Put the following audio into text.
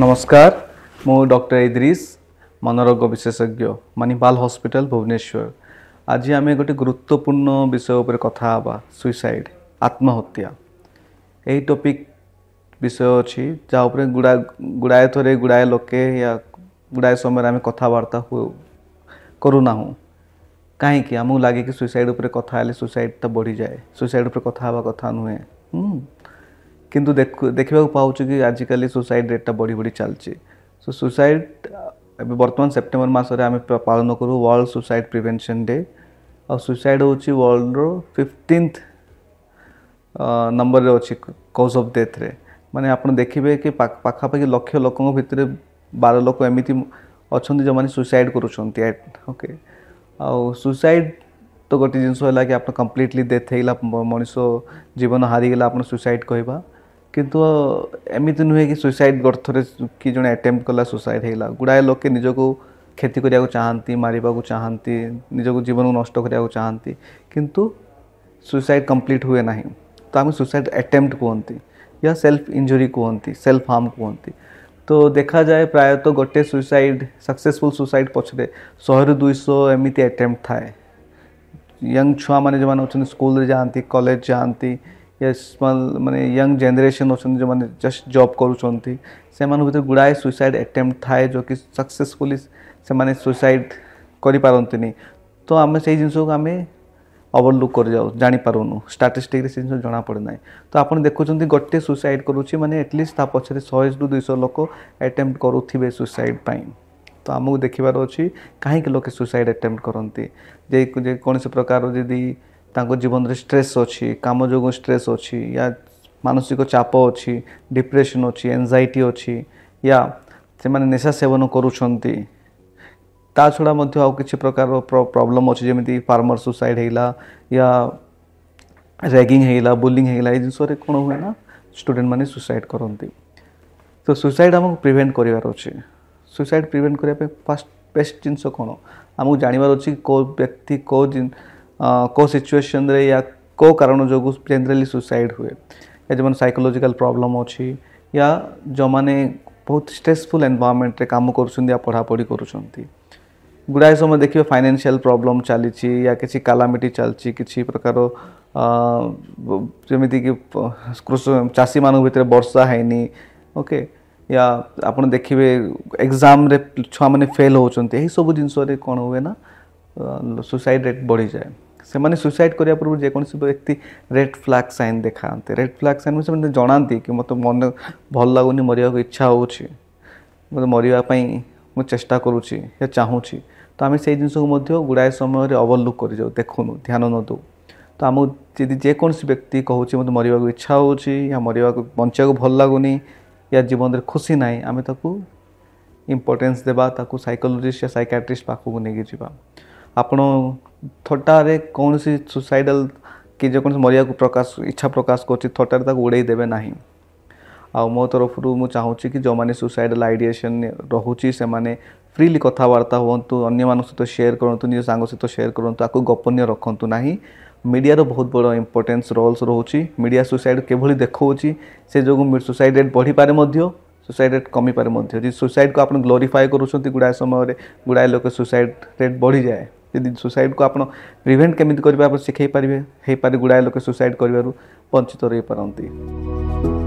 ନମସ୍କାର ମୁଁ ଡକ୍ଟର ଇଦ୍ରିସ୍ ମନରୋଗ ବିଶେଷଜ୍ଞ ମଣିପାଲ ହସ୍ପିଟାଲ ଭୁବନେଶ୍ୱର ଆଜି ଆମେ ଗୋଟେ ଗୁରୁତ୍ୱପୂର୍ଣ୍ଣ ବିଷୟ ଉପରେ କଥା ହେବା ସୁଇସାଇଡ୍ ଆତ୍ମହତ୍ୟା ଏହି ଟପିକ୍ ବିଷୟ ଅଛି ଯାହା ଉପରେ ଗୁଡ଼ା ଗୁଡ଼ାଏ ଥରେ ଗୁଡ଼ାଏ ଲୋକେ ୟା ଗୁଡ଼ାଏ ସମୟରେ ଆମେ କଥାବାର୍ତ୍ତା କରୁନାହୁଁ କାହିଁକି ଆମକୁ ଲାଗେ କି ସୁଇସାଇଡ୍ ଉପରେ କଥା ହେଲେ ସୁଇସାଇଡ୍ଟା ବଢ଼ିଯାଏ ସୁଇସାଇଡ୍ ଉପରେ କଥା ହେବା କଥା ନୁହେଁ କିନ୍ତୁ ଦେଖିବାକୁ ପାଉଛୁ କି ଆଜିକାଲି ସୁସାଇଡ଼ ରେଟ୍ଟା ବଢ଼ି ବଢ଼ି ଚାଲିଛି ସୋ ସୁସାଇଡ଼ ଏବେ ବର୍ତ୍ତମାନ ସେପ୍ଟେମ୍ବର ମାସରେ ଆମେ ପାଳନ କରୁ ୱାର୍ଲଡ଼ ସୁସାଇଡ଼ ପ୍ରିଭେନ୍ସନ୍ ଡେ ଆଉ ସୁସାଇଡ଼ ହେଉଛି ୱାର୍ଲଡ଼ର ଫିଫ୍ଟିନ୍ଥ ନମ୍ବରରେ ଅଛି କଜ୍ ଅଫ୍ ଡେଥ୍ରେ ମାନେ ଆପଣ ଦେଖିବେ କି ପାଖାପାଖି ଲକ୍ଷ ଲୋକଙ୍କ ଭିତରେ ବାର ଲୋକ ଏମିତି ଅଛନ୍ତି ଯେଉଁମାନେ ସୁସାଇଡ଼ କରୁଛନ୍ତି ଓକେ ଆଉ ସୁସାଇଡ଼ ତ ଗୋଟେ ଜିନିଷ ହେଲା କି ଆପଣ କମ୍ପ୍ଲିଟଲି ଡେଥ୍ ହେଇଗଲା ମଣିଷ ଜୀବନ ହାରିଗଲା ଆପଣ ସୁସାଇଡ଼ କହିବା किंतु एमती नुहे कि सुसाइड गर्थर कि जो एटेम कला सुसाइड होगा गुड़ाए लोक निजक क्षति को चाहती मार चाहती निजक जीवन को नष्ट चाहती किंतु सुसाइड कंप्लीट हुए ना तो आम सुसाइड एटेम्प्ट कहते या सेल्फ इंजरी कहते सेल्फ हार्म कहते तो देखा जाए प्रायत तो गोटे सुसाइड सक्सेसफुल सुसाइड पचरे शहे रु दुई एमती एटेम्प्ट थाए यंग छुआ मैंने जो मैंने स्कूल जाती कलेज जाती ମାନେ ୟଙ୍ଗ ଜେନେରେସନ୍ ଅଛନ୍ତି ଯେଉଁମାନେ ଜଷ୍ଟ ଜବ୍ କରୁଛନ୍ତି ସେମାନଙ୍କ ଭିତରେ ଗୁଡ଼ାଏ ସୁଇସାଇଡ଼୍ ଆଟେମ୍ପ୍ଟ ଥାଏ ଯେଉଁକି ସକ୍ସେସଫୁଲି ସେମାନେ ସୁଇସାଇଡ଼୍ କରିପାରନ୍ତିନି ତ ଆମେ ସେଇ ଜିନିଷକୁ ଆମେ ଓଭରଲୁକ୍ କରିଯାଉ ଜାଣିପାରୁନୁ ଷ୍ଟାଟିଷ୍ଟିକ୍ରେ ସେ ଜିନିଷ ଜଣାପଡ଼େ ନାହିଁ ତ ଆପଣ ଦେଖୁଛନ୍ତି ଗୋଟିଏ ସୁଇସାଇଡ଼୍ କରୁଛି ମାନେ ଆଟଲିଷ୍ଟ ତା ପଛରେ ଶହେରୁ ଦୁଇଶହ ଲୋକ ଆଟେମ୍ପ୍ଟ କରୁଥିବେ ସୁଇସାଇଡ଼୍ ପାଇଁ ତ ଆମକୁ ଦେଖିବାର ଅଛି କାହିଁକି ଲୋକେ ସୁଇସାଇଡ଼୍ ଆଟେମ୍ପ୍ଟ କରନ୍ତି ଯେ ଯେକୌଣସି ପ୍ରକାର ଯଦି ତାଙ୍କ ଜୀବନରେ ଷ୍ଟ୍ରେସ୍ ଅଛି କାମ ଯୋଗୁଁ ଷ୍ଟ୍ରେସ୍ ଅଛି ୟା ମାନସିକ ଚାପ ଅଛି ଡିପ୍ରେସନ୍ ଅଛି ଏନ୍ଜାଇଟି ଅଛି ୟା ସେମାନେ ନିଶା ସେବନ କରୁଛନ୍ତି ତା ଛଡ଼ା ମଧ୍ୟ ଆଉ କିଛି ପ୍ରକାରର ପ୍ରୋବ୍ଲେମ୍ ଅଛି ଯେମିତି ଫାର୍ମର ସୁସାଇଡ଼୍ ହେଇଗଲା ୟା ରେଗିଂ ହେଇଗଲା ବୁଲିଂ ହେଇଗଲା ଏ ଜିନିଷରେ କ'ଣ ହୁଏ ନା ଷ୍ଟୁଡେଣ୍ଟମାନେ ସୁସାଇଡ଼୍ କରନ୍ତି ତ ସୁସାଇଡ଼୍ ଆମକୁ ପ୍ରିଭେଣ୍ଟ କରିବାର ଅଛି ସୁସାଇଡ଼୍ ପ୍ରିଭେଣ୍ଟ କରିବା ପାଇଁ ଫାଷ୍ଟ ବେଷ୍ଟ ଜିନିଷ କ'ଣ ଆମକୁ ଜାଣିବାର ଅଛି କେଉଁ ବ୍ୟକ୍ତି କେଉଁ को सिचुएसन या କେଉଁ କାରଣ ଯୋଗୁଁ ଜେନେରାଲି ସୁସାଇଡ଼୍ ହୁଏ या ଯେଉଁମାନେ ସାଇକୋଲୋଜିକାଲ୍ ପ୍ରୋବ୍ଲେମ୍ ଅଛି ୟା ଯେଉଁମାନେ ବହୁତ ଷ୍ଟ୍ରେସଫୁଲ୍ ଏନ୍ଭାରମେଣ୍ଟରେ କାମ କରୁଛନ୍ତି ୟା ପଢ଼ାପଢ଼ି କରୁଛନ୍ତି ଗୁଡ଼ାଏ ସମୟ ଦେଖିବେ ଫାଇନାନ୍ସିଆଲ୍ ପ୍ରୋବ୍ଲେମ୍ ଚାଲିଛି ୟା କିଛି କାଲାମିଟି ଚାଲିଛି କିଛି ପ୍ରକାର ଯେମିତିକି କୃଷ ଚାଷୀମାନଙ୍କ ଭିତରେ ବର୍ଷା ହେଇନି ଓକେ ୟା ଆପଣ ଦେଖିବେ ଏକ୍ଜାମ୍ରେ ଛୁଆମାନେ ଫେଲ୍ ହେଉଛନ୍ତି ଏହିସବୁ ଜିନିଷରେ କ'ଣ ହୁଏ ନା ସୁସାଇଡ଼ ରେଟ୍ ବଢ଼ିଯାଏ ସେମାନେ ସୁଇସାଇଡ଼ କରିବା ପୂର୍ବରୁ ଯେକୌଣସି ବ୍ୟକ୍ତି ରେଡ୍ ଫ୍ଲାଗ୍ ସାଇନ୍ ଦେଖାନ୍ତି ରେଡ୍ ଫ୍ଲାଗ୍ ସାଇନ୍ ସେମାନେ ଜଣାନ୍ତି କି ମୋତେ ମନେ ଭଲ ଲାଗୁନି ମରିବାକୁ ଇଚ୍ଛା ହେଉଛି ମୋତେ ମରିବା ପାଇଁ ମୁଁ ଚେଷ୍ଟା କରୁଛି ୟା ଚାହୁଁଛି ତ ଆମେ ସେଇ ଜିନିଷକୁ ମଧ୍ୟ ଗୁଡ଼ାଏ ସମୟରେ ଓଭରଲୁକ୍ କରିଯାଉ ଦେଖୁନୁ ଧ୍ୟାନ ନ ଦେଉ ତ ଆମକୁ ଯଦି ଯେକୌଣସି ବ୍ୟକ୍ତି କହୁଛି ମୋତେ ମରିବାକୁ ଇଚ୍ଛା ହେଉଛି ୟା ମରିବାକୁ ବଞ୍ଚିବାକୁ ଭଲ ଲାଗୁନି ୟା ଜୀବନରେ ଖୁସି ନାହିଁ ଆମେ ତାକୁ ଇମ୍ପୋର୍ଟାନ୍ସ ଦେବା ତାକୁ ସାଇକୋଲୋଜିଷ୍ଟ ୟା ସାଇକାଟ୍ରିଷ୍ଟ ପାଖକୁ ନେଇକି ଯିବା ଆପଣ ଥଟ୍ଟାରେ କୌଣସି ସୁସାଇଡ଼ାଲ କି ଯେକୌଣସି ମରିବାକୁ ପ୍ରକାଶ ଇଚ୍ଛା ପ୍ରକାଶ କରୁଛି ଥଟ୍ଟାରେ ତାକୁ ଉଡ଼େଇ ଦେବେ ନାହିଁ ଆଉ ମୋ ତରଫରୁ ମୁଁ ଚାହୁଁଛି କି ଯେଉଁମାନେ ସୁସାଇଡ଼ାଲ ଆଇଡ଼ିଏସନ୍ ରହୁଛି ସେମାନେ ଫ୍ରିଲି କଥାବାର୍ତ୍ତା ହୁଅନ୍ତୁ ଅନ୍ୟମାନଙ୍କ ସହିତ ସେୟାର କରନ୍ତୁ ନିଜ ସାଙ୍ଗ ସହିତ ସେୟାର କରନ୍ତୁ ତାକୁ ଗୋପନୀୟ ରଖନ୍ତୁ ନାହିଁ ମିଡ଼ିଆର ବହୁତ ବଡ଼ ଇମ୍ପୋର୍ଟାନ୍ସ ରୋଲ୍ସ ରହୁଛି ମିଡ଼ିଆ ସୁସାଇଡ଼ କିଭଳି ଦେଖାଉଛି ସେ ଯୋଗୁଁ ସୁସାଇଡ଼ ରେଟ୍ ବଢ଼ିପାରେ ମଧ୍ୟ ସୁସାଇଡ଼ ରେଟ୍ କମିପାରେ ମଧ୍ୟ ଯଦି ସୁସାଇଡ଼କୁ ଆପଣ ଗ୍ଲୋରିଫାଏ କରୁଛନ୍ତି ଗୁଡ଼ାଏ ସମୟରେ ଗୁଡ଼ାଏ ଲୋକ ସୁସାଇଡ଼ ରେଟ୍ ବଢ଼ିଯାଏ ଯଦି ସୁସାଇଡ଼କୁ ଆପଣ ପ୍ରିଭେଣ୍ଟ କେମିତି କରିବେ ଆପଣ ଶିଖାଇ ପାରିବେ ହେଇପାରେ ଗୁଡ଼ାଏ ଲୋକ ସୁସାଇଡ଼ କରିବାରୁ ବଞ୍ଚିତ ରହିପାରନ୍ତି